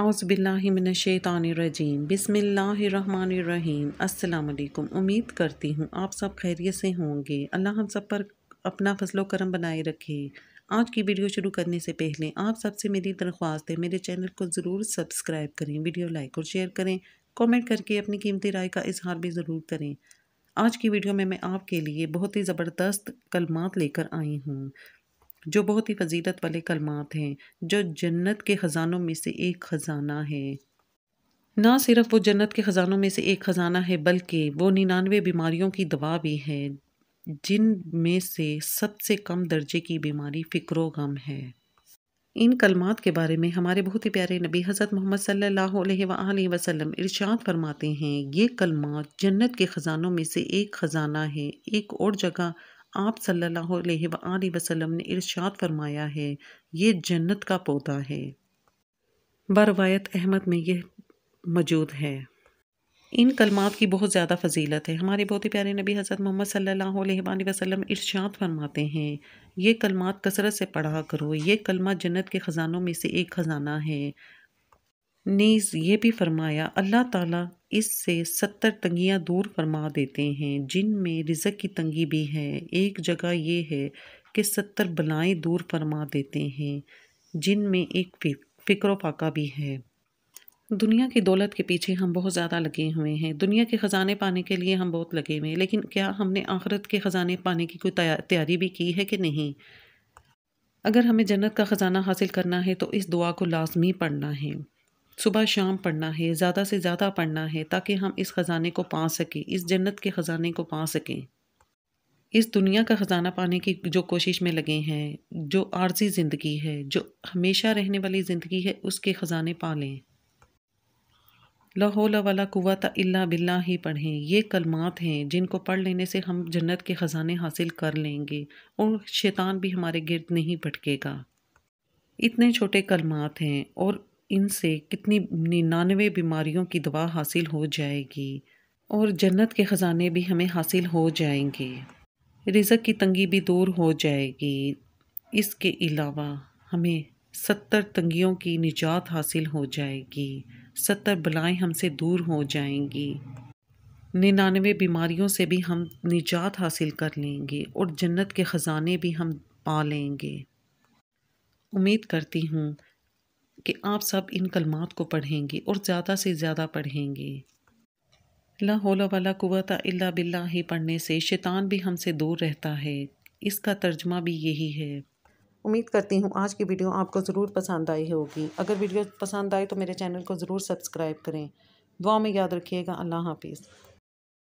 आउज़बिल्लिमिनशैतानरजीम बिसमीम् अल्लाम उम्मीद करती हूँ आप सब खैरियत से होंगे अल्लाह हम सब पर अपना फसलो करम बनाए रखे आज की वीडियो शुरू करने से पहले आप सबसे मेरी दरख्वास्त है मेरे चैनल को ज़रूर सब्सक्राइब करें वीडियो लाइक और शेयर करें कॉमेंट करके अपनी कीमती राय का इजहार भी ज़रूर करें आज की वीडियो में मैं आपके लिए बहुत ही ज़बरदस्त कलमात लेकर आई हूँ जो बहुत ही फजीलत वाले कलमात हैं जो जन्नत के ख़ज़ानों में से एक ख़ज़ाना है ना सिर्फ वो जन्नत के ख़ज़ानों में से एक ख़ज़ाना है बल्कि वो निन्यानवे बीमारियों की दवा भी है जिन में से सबसे कम दर्जे की बीमारी फ़िक्रो गम है इन कलमात के बारे में हमारे बहुत ही प्यारे नबी हज़रत मोहम्मद सल्लल्लाहु अलैहि वसल्लम इरशाद फरमाते हैं ये कलमात जन्नत के ख़ज़ानों में से एक ख़ज़ाना है एक और जगह आप सल्लल्लाहु अलैहि वसल्लम ने इरशाद फरमाया है ये जन्नत का पौधा है बरवायत अहमद में यह मौजूद है इन कलमात की बहुत ज़्यादा फजीलत है हमारे बहुत ही प्यारे नबी हज़रत मोहम्मद सल्लल्लाहु अलैहि वसल्लम इरशाद फरमाते हैं ये कलमात कसरत से पढ़ा करो ये कलमा जन्नत के ख़ज़ानों में से एक ख़ज़ाना है नीज़ ये भी फरमाया अल्लाह ताला इससे सत्तर तंगियां दूर फरमा देते हैं जिनमें रिज़क की तंगी भी है एक जगह ये है कि सत्तर बलाएं दूर फरमा देते हैं जिनमें एक फ़िक्र फाका भी है दुनिया की दौलत के पीछे हम बहुत ज़्यादा लगे हुए हैं दुनिया के ख़ज़ाने पाने के लिए हम बहुत लगे हुए हैं लेकिन क्या हमने आखरत के ख़ज़ाने पाने की कोई तैयारी भी की है कि नहीं अगर हमें जन्नत का ख़ज़ाना हासिल करना है तो इस दुआ को लाजमी पढ़ना है सुबह शाम पढ़ना है ज़्यादा से ज़्यादा पढ़ना है ताकि हम इस ख़ज़ाने को पा सकें इस जन्नत के ख़ज़ाने को पा सकें इस दुनिया का ख़ज़ाना पाने की जो कोशिश में लगे हैं जो आर्जी ज़िंदगी है जो हमेशा रहने वाली ज़िंदगी है उसके ख़ज़ाने पा लें लाहौल वाला कुत अल्ला बिल्ला ही पढ़ें ये कलमात हैं जिनको पढ़ लेने से हम जन्नत के ख़ज़ाने हासिल कर लेंगे और शैतान भी हमारे गिरद नहीं भटकेगा इतने छोटे कलमात हैं और इनसे कितनी निन्यानवे बीमारियों की दवा हासिल हो जाएगी और जन्नत के ख़ज़ाने भी हमें हासिल हो जाएंगे रिज़क की तंगी भी दूर हो जाएगी इसके अलावा हमें सत्तर तंगियों की निजात हासिल हो जाएगी सत्तर बलाएं हमसे दूर हो जाएंगी निन्यानवे बीमारियों से भी हम निजात हासिल कर लेंगे और जन्नत के ख़ज़ाने भी हम पा लेंगे उम्मीद करती हूँ कि आप सब इन कलमात को पढ़ेंगे और ज़्यादा से ज़्यादा पढ़ेंगे ला वाला कुत अल्ला बिल्ला ही पढ़ने से शैतान भी हमसे दूर रहता है इसका तर्जमा भी यही है उम्मीद करती हूँ आज की वीडियो आपको ज़रूर पसंद आई होगी अगर वीडियो पसंद आए तो मेरे चैनल को ज़रूर सब्सक्राइब करें दुआ में याद रखिएगा अल्लाह हाफिज़